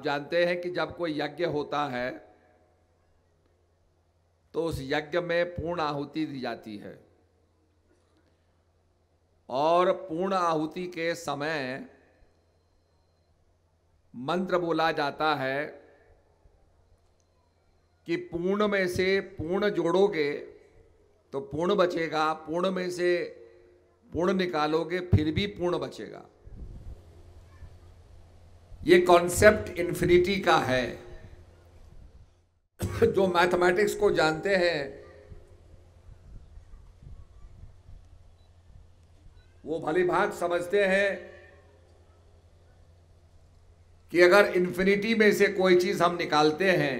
आप जानते हैं कि जब कोई यज्ञ होता है तो उस यज्ञ में पूर्ण आहुति दी जाती है और पूर्ण आहुति के समय मंत्र बोला जाता है कि पूर्ण में से पूर्ण जोड़ोगे तो पूर्ण बचेगा पूर्ण में से पूर्ण निकालोगे फिर भी पूर्ण बचेगा ये कॉन्सेप्ट इन्फिनिटी का है जो मैथमेटिक्स को जानते हैं वो भली भाग समझते हैं कि अगर इन्फिनिटी में से कोई चीज़ हम निकालते हैं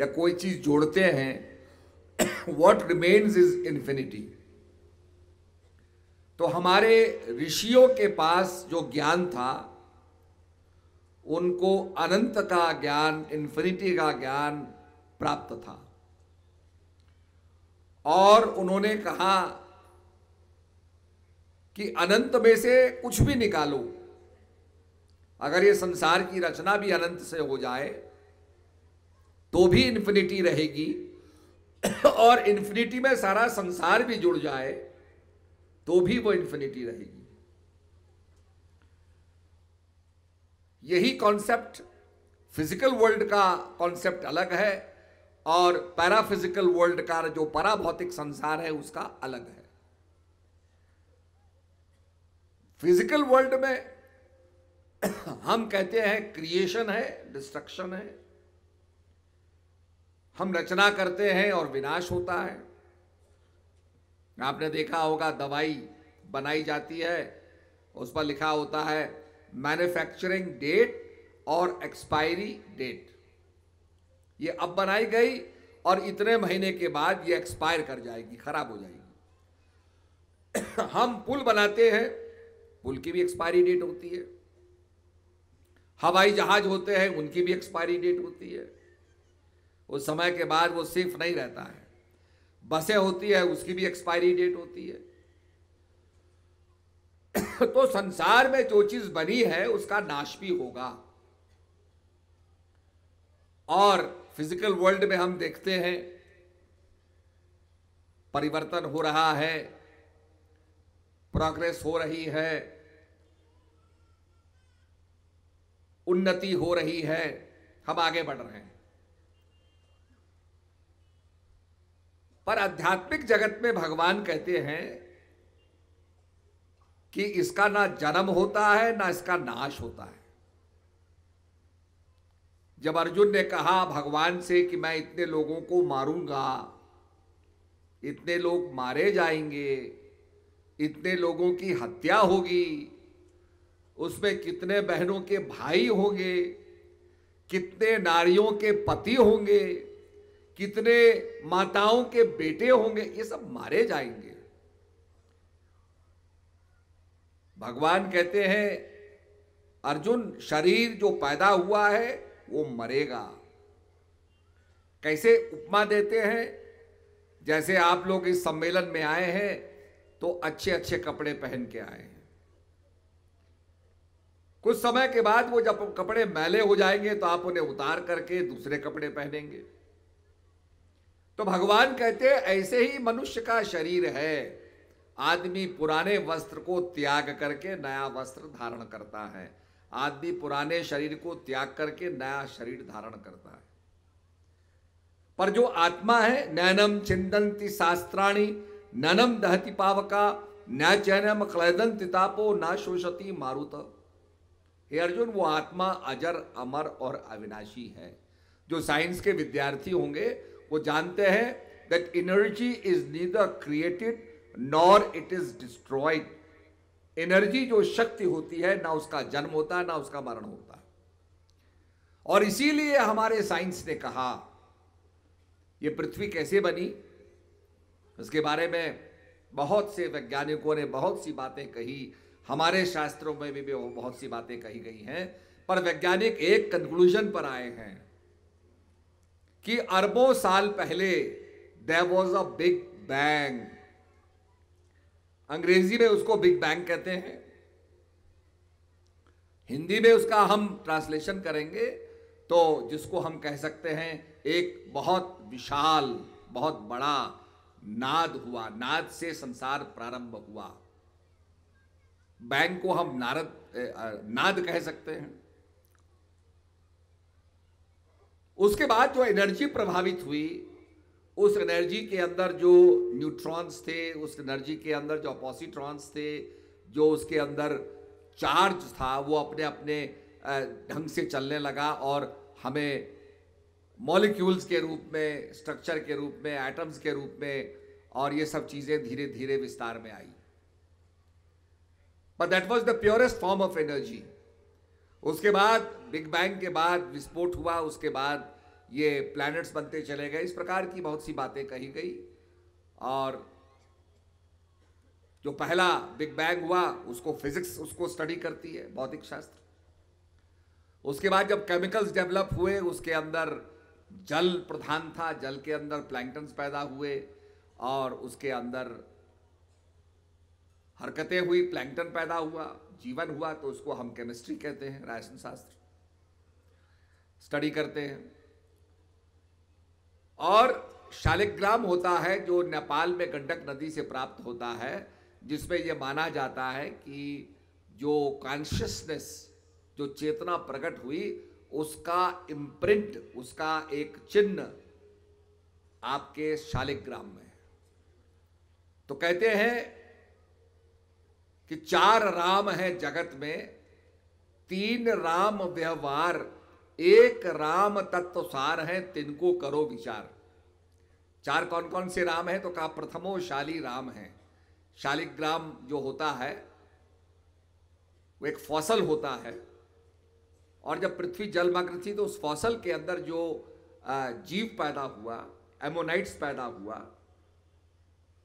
या कोई चीज़ जोड़ते हैं वॉट रिमेन्स इज इन्फिनिटी तो हमारे ऋषियों के पास जो ज्ञान था उनको अनंत का ज्ञान इन्फिनिटी का ज्ञान प्राप्त था और उन्होंने कहा कि अनंत में से कुछ भी निकालो अगर ये संसार की रचना भी अनंत से हो जाए तो भी इन्फिनिटी रहेगी और इन्फिनिटी में सारा संसार भी जुड़ जाए तो भी वो इन्फिनिटी रहेगी यही कॉन्सेप्ट फिजिकल वर्ल्ड का कॉन्सेप्ट अलग है और पैराफिजिकल वर्ल्ड का जो पराभौतिक संसार है उसका अलग है फिजिकल वर्ल्ड में हम कहते हैं क्रिएशन है डिस्ट्रक्शन है हम रचना करते हैं और विनाश होता है आपने देखा होगा दवाई बनाई जाती है उस पर लिखा होता है मैन्युफैक्चरिंग डेट और एक्सपायरी डेट ये अब बनाई गई और इतने महीने के बाद ये एक्सपायर कर जाएगी खराब हो जाएगी हम पुल बनाते हैं पुल की भी एक्सपायरी डेट होती है हवाई जहाज होते हैं उनकी भी एक्सपायरी डेट होती है उस समय के बाद वो सेफ नहीं रहता है बसें होती है उसकी भी एक्सपायरी डेट होती है तो संसार में जो चीज बनी है उसका नाश भी होगा और फिजिकल वर्ल्ड में हम देखते हैं परिवर्तन हो रहा है प्रोग्रेस हो रही है उन्नति हो रही है हम आगे बढ़ रहे हैं पर आध्यात्मिक जगत में भगवान कहते हैं कि इसका ना जन्म होता है ना इसका नाश होता है जब अर्जुन ने कहा भगवान से कि मैं इतने लोगों को मारूंगा इतने लोग मारे जाएंगे इतने लोगों की हत्या होगी उसमें कितने बहनों के भाई होंगे कितने नारियों के पति होंगे कितने माताओं के बेटे होंगे ये सब मारे जाएंगे भगवान कहते हैं अर्जुन शरीर जो पैदा हुआ है वो मरेगा कैसे उपमा देते हैं जैसे आप लोग इस सम्मेलन में आए हैं तो अच्छे अच्छे कपड़े पहन के आए हैं कुछ समय के बाद वो जब कपड़े मैले हो जाएंगे तो आप उन्हें उतार करके दूसरे कपड़े पहनेंगे तो भगवान कहते हैं ऐसे ही मनुष्य का शरीर है आदमी पुराने वस्त्र को त्याग करके नया वस्त्र धारण करता है आदमी पुराने शरीर को त्याग करके नया शरीर धारण करता है पर जो आत्मा है नैनम छिंदंती शास्त्राणी ननम दहति पावका न चैनम क्लैदन तितापो न शोषती मारुत हे अर्जुन वो आत्मा अजर अमर और अविनाशी है जो साइंस के विद्यार्थी होंगे वो जानते हैं that energy is neither created nor it is destroyed energy जो शक्ति होती है ना उसका जन्म होता है ना उसका मरण होता है और इसीलिए हमारे साइंस ने कहा यह पृथ्वी कैसे बनी उसके बारे में बहुत से वैज्ञानिकों ने बहुत सी बातें कही हमारे शास्त्रों में भी, भी बहुत सी बातें कही गई हैं पर वैज्ञानिक एक कंक्लूजन पर आए हैं कि अरबों साल पहले there was a big bang अंग्रेजी में उसको बिग बैंग कहते हैं हिंदी में उसका हम ट्रांसलेशन करेंगे तो जिसको हम कह सकते हैं एक बहुत विशाल बहुत बड़ा नाद हुआ नाद से संसार प्रारंभ हुआ बैंक को हम नारद नाद कह सकते हैं उसके बाद जो एनर्जी प्रभावित हुई उस एनर्जी के अंदर जो न्यूट्रॉन्स थे उस एनर्जी के अंदर जो अपोसिट्रॉन्स थे जो उसके अंदर चार्ज था वो अपने अपने ढंग से चलने लगा और हमें मॉलिक्यूल्स के रूप में स्ट्रक्चर के रूप में एटम्स के रूप में और ये सब चीज़ें धीरे धीरे विस्तार में आई but that was the purest form of energy उसके बाद बिग बैंग के बाद विस्फोट हुआ उसके बाद ये प्लैनेट्स बनते चले गए इस प्रकार की बहुत सी बातें कही गई और जो पहला बिग बैंग हुआ उसको फिजिक्स उसको स्टडी करती है भौतिक शास्त्र उसके बाद जब केमिकल्स डेवलप हुए उसके अंदर जल प्रधान था जल के अंदर प्लैंकटन्स पैदा हुए और उसके अंदर हरकतें हुई प्लैंकटन पैदा हुआ जीवन हुआ तो उसको हम केमिस्ट्री कहते हैं राशन शास्त्र स्टडी करते हैं और शालिग्राम होता है जो नेपाल में गंडक नदी से प्राप्त होता है जिसमें यह माना जाता है कि जो कॉन्शियसनेस जो चेतना प्रकट हुई उसका इम्प्रिंट उसका एक चिन्ह आपके शालिग्राम में है तो कहते हैं कि चार राम हैं जगत में तीन राम व्यवहार एक राम तत्व सार है तिनको करो विचार चार कौन कौन से राम है तो कहा प्रथमो शाली राम है शालिग्राम जो होता है वो एक फौसल होता है और जब पृथ्वी जलमग्न थी तो उस फौसल के अंदर जो जीव पैदा हुआ एमोनाइट्स पैदा हुआ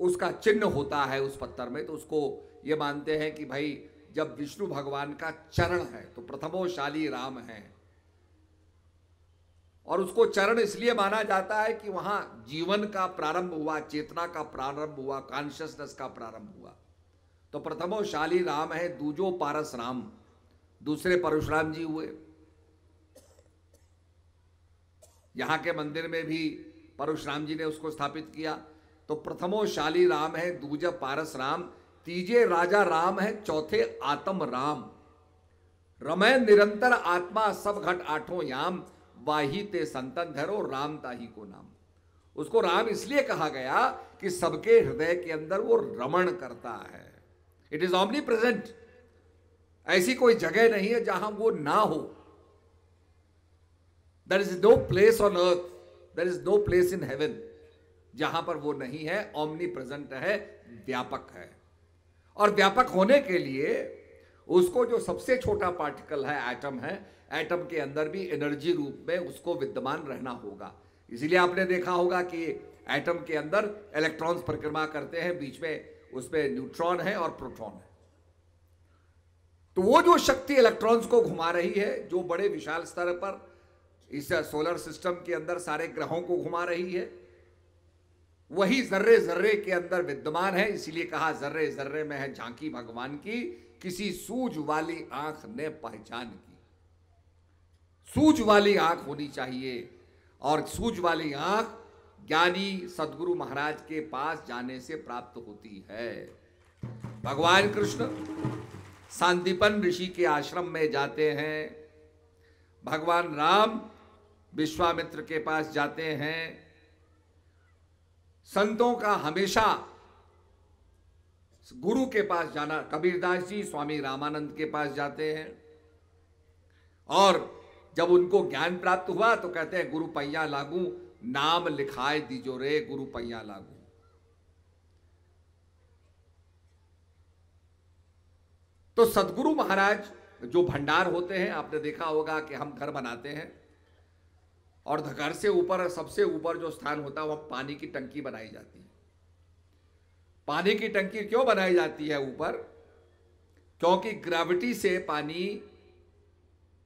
उसका चिन्ह होता है उस पत्थर में तो उसको ये मानते हैं कि भाई जब विष्णु भगवान का चरण है तो प्रथमोशाली राम है और उसको चरण इसलिए माना जाता है कि वहां जीवन का प्रारंभ हुआ चेतना का प्रारंभ हुआ कॉन्शियसनेस का प्रारंभ हुआ तो प्रथमो शाली राम है दूजो पारस राम दूसरे परशुराम जी हुए यहां के मंदिर में भी परशुराम जी ने उसको स्थापित किया तो प्रथमो शाली राम है दूजा पारस राम तीजे राजा राम है चौथे आत्म राम रमय निरंतर आत्मा सब घट आठों याम वाही ते संतन धरो राम ताही को नाम उसको राम इसलिए कहा गया कि सबके हृदय के अंदर वो रमण करता है इट इज ऑमनी प्रेजेंट ऐसी कोई जगह नहीं है जहां वो ना हो there is no place on earth there is no place in heaven जहां पर वो नहीं है ओमनी प्रेजेंट है व्यापक है और व्यापक होने के लिए उसको जो सबसे छोटा पार्टिकल है एटम है एटम के अंदर भी एनर्जी रूप में उसको विद्यमान रहना होगा इसीलिए आपने देखा होगा कि एटम के अंदर इलेक्ट्रॉन्स परिक्रमा करते हैं बीच में उसमें न्यूट्रॉन है और प्रोटॉन है तो वो जो शक्ति इलेक्ट्रॉन्स को घुमा रही है जो बड़े विशाल स्तर पर इस सोलर सिस्टम के अंदर सारे ग्रहों को घुमा रही है वही जर्रे जर्रे के अंदर विद्यमान है इसीलिए कहा जर्रे जर्रे में है झांकी भगवान की किसी सूझ वाली आंख ने पहचान की सूझ वाली आंख होनी चाहिए और सूझ वाली आंख ज्ञानी सदगुरु महाराज के पास जाने से प्राप्त होती है भगवान कृष्ण सांदीपन ऋषि के आश्रम में जाते हैं भगवान राम विश्वामित्र के पास जाते हैं संतों का हमेशा गुरु के पास जाना कबीरदास जी स्वामी रामानंद के पास जाते हैं और जब उनको ज्ञान प्राप्त हुआ तो कहते हैं गुरु पैया लागू नाम लिखाए दीजो रे गुरु पैया लागू तो सदगुरु महाराज जो भंडार होते हैं आपने देखा होगा कि हम घर बनाते हैं और घर से ऊपर सबसे ऊपर जो स्थान होता है वह पानी की टंकी बनाई जाती है पानी की टंकी क्यों बनाई जाती है ऊपर क्योंकि ग्रेविटी से पानी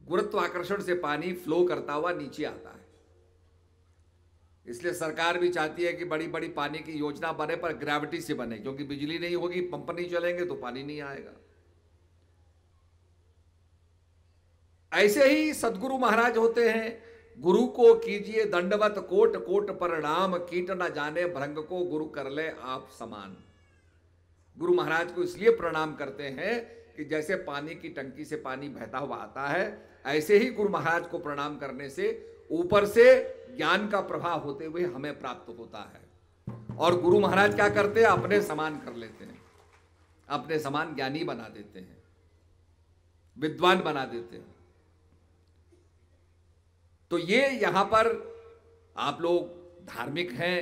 गुरुत्वाकर्षण से पानी फ्लो करता हुआ नीचे आता है इसलिए सरकार भी चाहती है कि बड़ी बड़ी पानी की योजना बने पर ग्रेविटी से बने क्योंकि बिजली नहीं होगी पंप नहीं चलेंगे तो पानी नहीं आएगा ऐसे ही सदगुरु महाराज होते हैं गुरु को कीजिए दंडवत कोट कोट परिणाम कीट न जाने भ्रंग को गुरु कर ले आप समान गुरु महाराज को इसलिए प्रणाम करते हैं कि जैसे पानी की टंकी से पानी बहता हुआ आता है ऐसे ही गुरु महाराज को प्रणाम करने से ऊपर से ज्ञान का प्रभाव होते हुए हमें प्राप्त होता है और गुरु महाराज क्या करते हैं अपने समान कर लेते हैं अपने समान ज्ञानी बना देते हैं विद्वान बना देते हैं तो ये यहां पर आप लोग धार्मिक हैं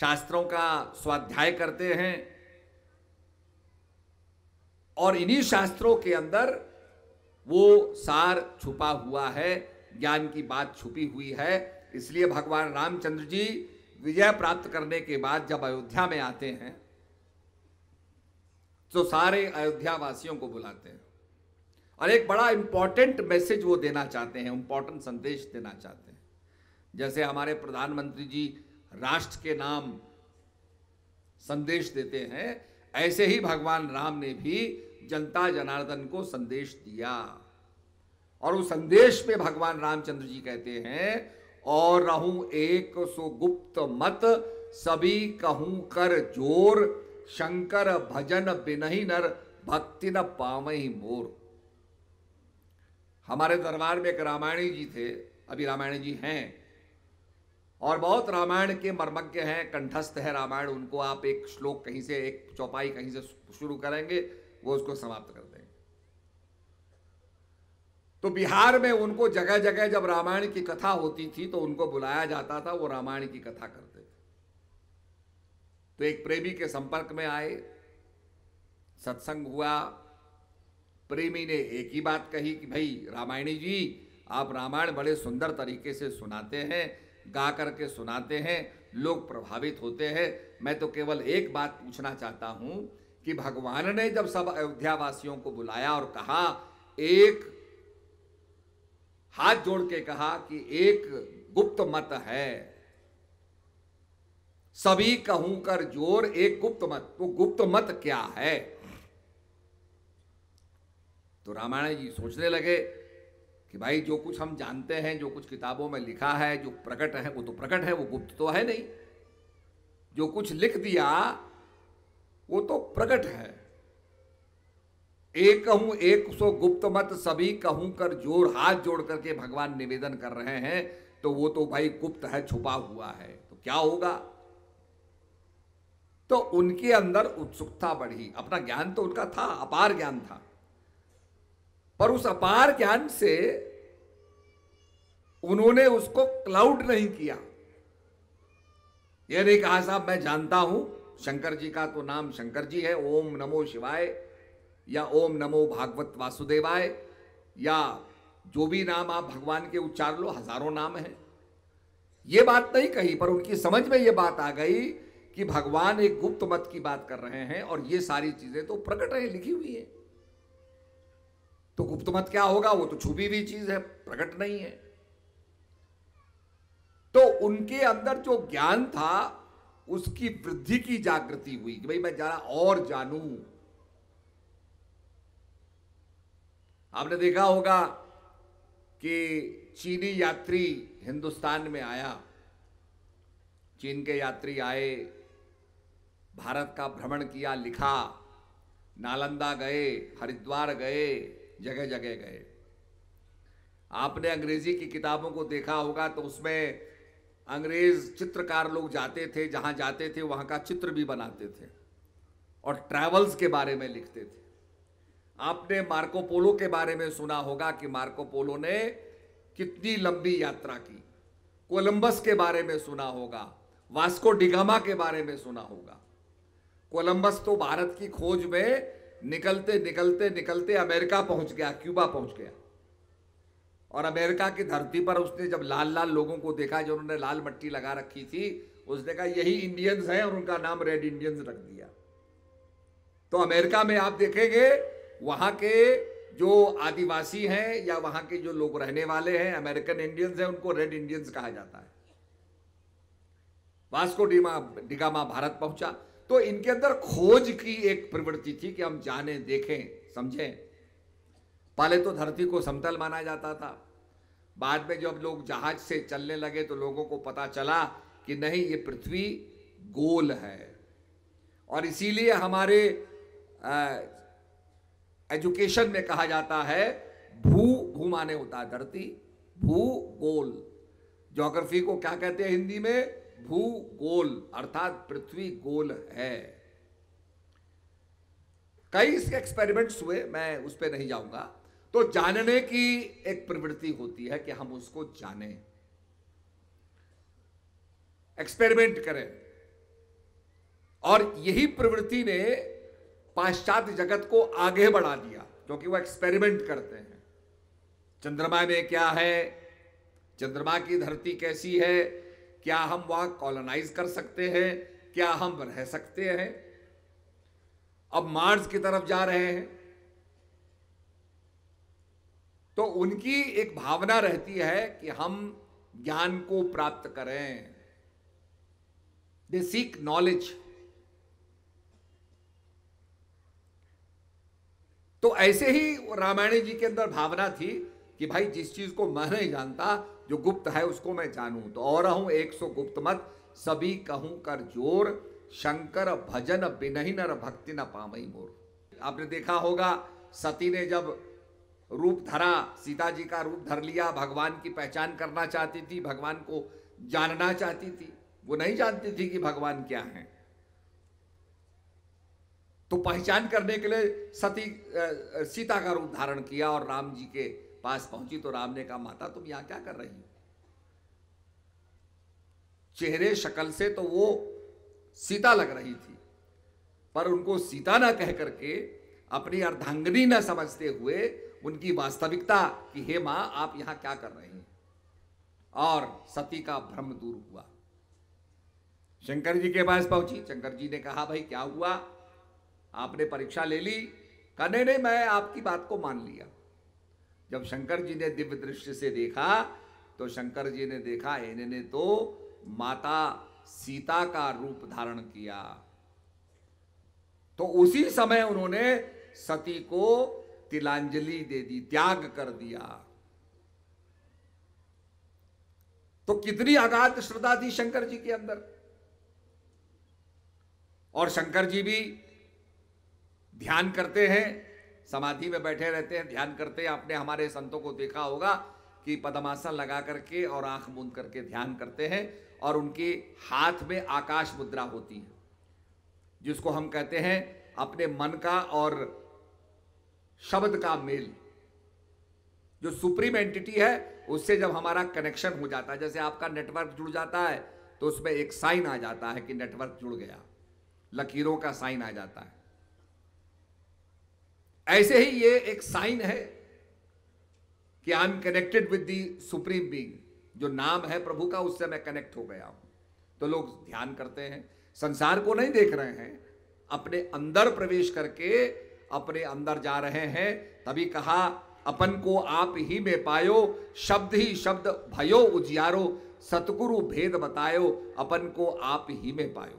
शास्त्रों का स्वाध्याय करते हैं और इन्हीं शास्त्रों के अंदर वो सार छुपा हुआ है ज्ञान की बात छुपी हुई है इसलिए भगवान रामचंद्र जी विजय प्राप्त करने के बाद जब अयोध्या में आते हैं तो सारे अयोध्या वासियों को बुलाते हैं और एक बड़ा इंपॉर्टेंट मैसेज वो देना चाहते हैं इंपॉर्टेंट संदेश देना चाहते हैं जैसे हमारे प्रधानमंत्री जी राष्ट्र के नाम संदेश देते हैं ऐसे ही भगवान राम ने भी जनता जनार्दन को संदेश दिया और उस संदेश में भगवान रामचंद्र जी कहते हैं और रहूं एक सो गुप्त मत सभी कहूं कर जोर शंकर भजन बिनही नर भक्ति न पावही मोर हमारे दरबार में एक रामायणी जी थे अभी रामायण जी हैं और बहुत रामायण के मर्मज्ञ हैं कंठस्थ है रामायण उनको आप एक श्लोक कहीं से एक चौपाई कहीं से शुरू करेंगे वो उसको समाप्त कर देंगे तो बिहार में उनको जगह जगह जब रामायण की कथा होती थी तो उनको बुलाया जाता था वो रामायण की कथा करते थे तो एक प्रेमी के संपर्क में आए सत्संग हुआ प्रेमी ने एक ही बात कही कि भाई रामायणी जी आप रामायण बड़े सुंदर तरीके से सुनाते हैं गा करके सुनाते हैं लोग प्रभावित होते हैं मैं तो केवल एक बात पूछना चाहता हूं कि भगवान ने जब सब अयोध्या वासियों को बुलाया और कहा एक हाथ जोड़ के कहा कि एक गुप्त मत है सभी कहूं कर जोर एक गुप्त मत वो तो गुप्त मत क्या है तो रामायण जी सोचने लगे कि भाई जो कुछ हम जानते हैं जो कुछ किताबों में लिखा है जो प्रकट है वो तो प्रकट है वो गुप्त तो है नहीं जो कुछ लिख दिया वो तो प्रकट है एक कहूं एक सो गुप्त मत सभी कहूं कर जोर हाथ जोड़ करके भगवान निवेदन कर रहे हैं तो वो तो भाई गुप्त है छुपा हुआ है तो क्या होगा तो उनके अंदर उत्सुकता बढ़ी अपना ज्ञान तो उनका था अपार ज्ञान था पर उस अपार ज्ञान से उन्होंने उसको क्लाउड नहीं किया ये नहीं कहा साहब मैं जानता हूं शंकर जी का तो नाम शंकर जी है ओम नमो शिवाय या ओम नमो भागवत वासुदेवाय या जो भी नाम आप भगवान के उच्चार लो हजारों नाम है ये बात नहीं कही पर उनकी समझ में ये बात आ गई कि भगवान एक गुप्त मत की बात कर रहे हैं और ये सारी चीजें तो प्रकट है लिखी हुई है तो गुप्त मत क्या होगा वो तो छुपी हुई चीज है प्रकट नहीं है तो उनके अंदर जो ज्ञान था उसकी वृद्धि की जागृति हुई कि भाई मैं जरा और जानू आपने देखा होगा कि चीनी यात्री हिंदुस्तान में आया चीन के यात्री आए भारत का भ्रमण किया लिखा नालंदा गए हरिद्वार गए जगह जगह गए आपने अंग्रेजी की किताबों को देखा होगा तो उसमें अंग्रेज चित्रकार लोग जाते थे जहाँ जाते थे वहाँ का चित्र भी बनाते थे और ट्रैवल्स के बारे में लिखते थे आपने मार्को पोलो के बारे में सुना होगा कि मार्को पोलो ने कितनी लंबी यात्रा की कोलंबस के बारे में सुना होगा वास्को डिगामा के बारे में सुना होगा कोलंबस तो भारत की खोज में निकलते निकलते निकलते अमेरिका पहुंच गया क्यूबा पहुंच गया और अमेरिका की धरती पर उसने जब लाल लाल लोगों को देखा जो उन्होंने लाल मट्टी लगा रखी थी उसने कहा यही इंडियंस हैं और उनका नाम रेड इंडियंस रख दिया तो अमेरिका में आप देखेंगे वहां के जो आदिवासी हैं या वहां के जो लोग रहने वाले हैं अमेरिकन इंडियंस हैं उनको रेड इंडियंस कहा जाता है वास्को डीमा डिगामा भारत पहुंचा तो इनके अंदर खोज की एक प्रवृत्ति थी कि हम जाने देखें समझें पहले तो धरती को समतल माना जाता था बाद में जब लोग जहाज से चलने लगे तो लोगों को पता चला कि नहीं ये पृथ्वी गोल है और इसीलिए हमारे एजुकेशन में कहा जाता है भू भू माने होता है धरती भू गोल ज्योग्राफी को क्या कहते हैं हिंदी में भू गोल अर्थात पृथ्वी गोल है कई इसके एक्सपेरिमेंट्स हुए मैं उस पर नहीं जाऊंगा तो जानने की एक प्रवृत्ति होती है कि हम उसको जाने एक्सपेरिमेंट करें और यही प्रवृत्ति ने पाश्चात्य जगत को आगे बढ़ा दिया क्योंकि वो एक्सपेरिमेंट करते हैं चंद्रमा में क्या है चंद्रमा की धरती कैसी है क्या हम वहां कॉलोनाइज कर सकते हैं क्या हम रह सकते हैं अब मार्स की तरफ जा रहे हैं तो उनकी एक भावना रहती है कि हम ज्ञान को प्राप्त करें दे सीक नॉलेज तो ऐसे ही रामायण जी के अंदर भावना थी कि भाई जिस चीज को मैं नहीं जानता जो गुप्त है उसको मैं जानूं तो और हूं एक सौ गुप्त मत सभी कहूं कर जोर शंकर भजन बिनही नर भक्ति न पामई मोर आपने देखा होगा सती ने जब रूप धरा सीता जी का रूप धर लिया भगवान की पहचान करना चाहती थी भगवान को जानना चाहती थी वो नहीं जानती थी कि भगवान क्या है तो पहचान करने के लिए सती सीता का रूप धारण किया और राम जी के पास पहुंची तो राम ने कहा माता तुम यहां क्या कर रही हो चेहरे शकल से तो वो सीता लग रही थी पर उनको सीता ना कह करके अपनी अर्धांगनी ना समझते हुए उनकी वास्तविकता कि हे माँ आप यहां क्या कर रहे हैं और सती का भ्रम दूर हुआ शंकर जी के पास पहुंची शंकर जी ने कहा भाई क्या हुआ आपने परीक्षा ले ली कने ने मैं आपकी बात को मान लिया जब शंकर जी ने दिव्य दृष्टि से देखा तो शंकर जी ने देखा इन्होंने तो माता सीता का रूप धारण किया तो उसी समय उन्होंने सती को तिलांजलि दे दी त्याग कर दिया तो कितनी अगाध श्रद्धा थी शंकर जी के अंदर और शंकर जी भी ध्यान करते हैं समाधि में बैठे रहते हैं ध्यान करते हैं आपने हमारे संतों को देखा होगा कि पदमासन लगा करके और आंख मूंद करके ध्यान करते हैं और उनके हाथ में आकाश मुद्रा होती है जिसको हम कहते हैं अपने मन का और शब्द का मेल जो सुप्रीम एंटिटी है उससे जब हमारा कनेक्शन हो जाता है जैसे आपका नेटवर्क जुड़ जाता है तो उसमें एक साइन आ जाता है कि नेटवर्क जुड़ गया लकीरों का साइन आ जाता है ऐसे ही ये एक साइन है कि I am connected with the supreme being जो नाम है प्रभु का उससे मैं कनेक्ट हो गया हूं तो लोग ध्यान करते हैं संसार को नहीं देख रहे हैं अपने अंदर प्रवेश करके अपने अंदर जा रहे हैं तभी कहा अपन को आप ही में पायो शब्द ही शब्द भयो उजियारो सतगुरु भेद बतायो अपन को आप ही में पायो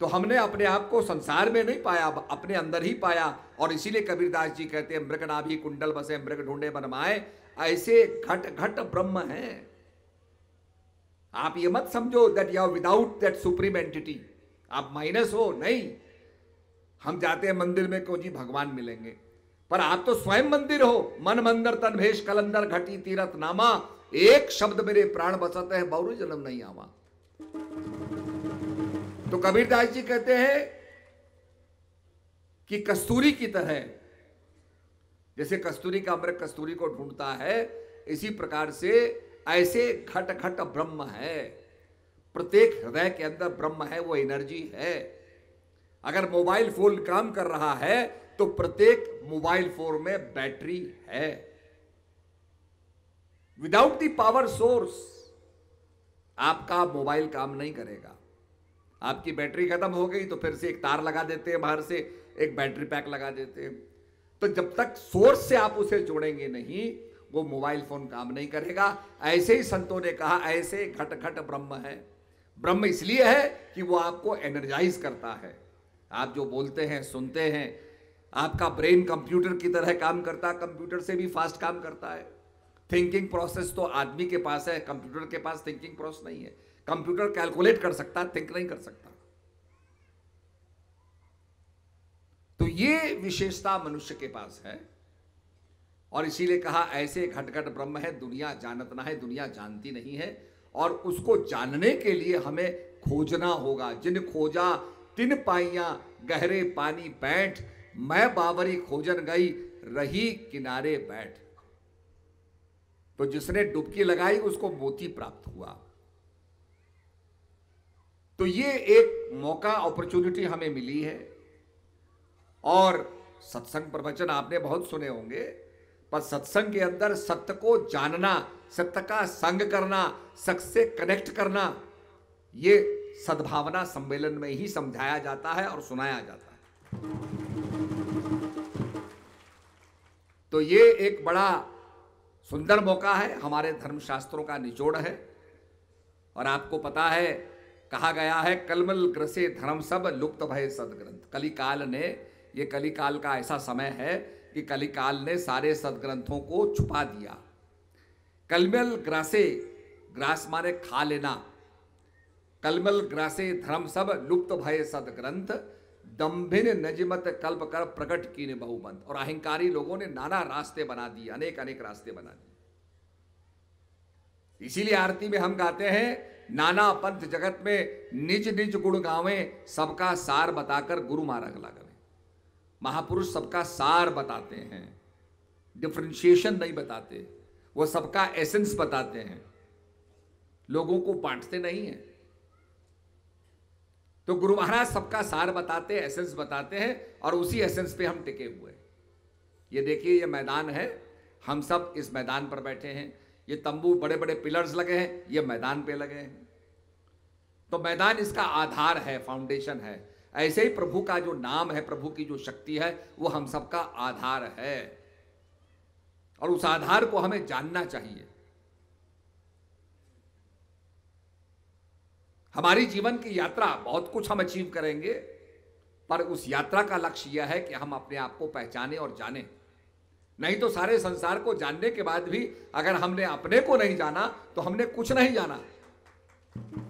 तो हमने अपने आप को संसार में नहीं पाया अपने अंदर ही पाया और इसीलिए कबीरदास जी कहते हैं मृगनाभि कुंडल बसे मृग ढूंढे बनमाए ऐसे घट घट ब्रह्म है आप ये मत समझो that you without that supreme entity आप माइनस हो नहीं हम जाते हैं मंदिर में क्यों जी भगवान मिलेंगे पर आप तो स्वयं मंदिर हो मन मंदिर तनभेश कलंदर घटी तीरथ नामा एक शब्द मेरे प्राण बचाते हैं बहुरु जन्म नहीं आवा तो कबीरदास जी कहते हैं कि कस्तूरी की तरह जैसे कस्तूरी का अमृत कस्तूरी को ढूंढता है इसी प्रकार से ऐसे घट घट ब्रह्म है प्रत्येक हृदय के अंदर ब्रह्म है वो एनर्जी है अगर मोबाइल फोन काम कर रहा है तो प्रत्येक मोबाइल फोन में बैटरी है विदाउट दी पावर सोर्स आपका मोबाइल काम नहीं करेगा आपकी बैटरी खत्म हो गई तो फिर से एक तार लगा देते हैं बाहर से एक बैटरी पैक लगा देते हैं तो जब तक सोर्स से आप उसे जोड़ेंगे नहीं वो मोबाइल फोन काम नहीं करेगा ऐसे ही संतों ने कहा ऐसे घट घट ब्रह्म है ब्रह्म इसलिए है कि वो आपको एनर्जाइज करता है आप जो बोलते हैं सुनते हैं आपका ब्रेन कंप्यूटर की तरह काम करता है कंप्यूटर से भी फास्ट काम करता है थिंकिंग प्रोसेस तो आदमी के पास है कंप्यूटर के पास थिंकिंग प्रोसेस नहीं है कंप्यूटर कैलकुलेट कर सकता थिंक नहीं कर सकता तो ये विशेषता मनुष्य के पास है और इसीलिए कहा ऐसे घटघट ब्रह्म है दुनिया जानतना है दुनिया जानती नहीं है और उसको जानने के लिए हमें खोजना होगा जिन खोजा तिन पाइया गहरे पानी बैठ मैं बावरी खोजन गई रही किनारे बैठ तो जिसने डुबकी लगाई उसको मोती प्राप्त हुआ तो ये एक मौका अपॉर्चुनिटी हमें मिली है और सत्संग प्रवचन आपने बहुत सुने होंगे पर सत्संग के अंदर सत्य को जानना सत्य का संग करना सत्य से कनेक्ट करना ये सद्भावना सम्मेलन में ही समझाया जाता है और सुनाया जाता है तो ये एक बड़ा सुंदर मौका है हमारे धर्मशास्त्रों का निचोड़ है और आपको पता है कहा गया है कलमल ग्रसे धर्म सब लुप्त भय सदग्रंथ कलिकाल ने ये कलिकाल का ऐसा समय है कि कलिकाल ने सारे सदग्रंथों को छुपा दिया कलमल ग्रासे ग्रास माने खा लेना कलमल ग्रासे धर्म सब लुप्त भय सदग्रंथ दम्भिन नजमत कल्प कर प्रकट की ने बहुबंत और अहंकारी लोगों ने नाना रास्ते बना दिए अनेक अनेक रास्ते बना दिए इसीलिए आरती में हम गाते हैं नाना पंथ जगत में निज निज गुण गावे सबका सार बताकर गुरु मारग लगावे महापुरुष सबका सार बताते हैं डिफ्रेंशिएशन नहीं बताते वो सबका एसेंस बताते हैं लोगों को बांटते नहीं है तो गुरु महाराज सबका सार बताते एसेंस बताते हैं और उसी एसेंस पे हम टिके हुए हैं ये देखिए ये मैदान है हम सब इस मैदान पर बैठे हैं ये तंबू बड़े बड़े पिलर्स लगे हैं ये मैदान पे लगे हैं तो मैदान इसका आधार है फाउंडेशन है ऐसे ही प्रभु का जो नाम है प्रभु की जो शक्ति है वो हम सबका आधार है और उस आधार को हमें जानना चाहिए हमारी जीवन की यात्रा बहुत कुछ हम अचीव करेंगे पर उस यात्रा का लक्ष्य यह है कि हम अपने आप को पहचाने और जाने नहीं तो सारे संसार को जानने के बाद भी अगर हमने अपने को नहीं जाना तो हमने कुछ नहीं जाना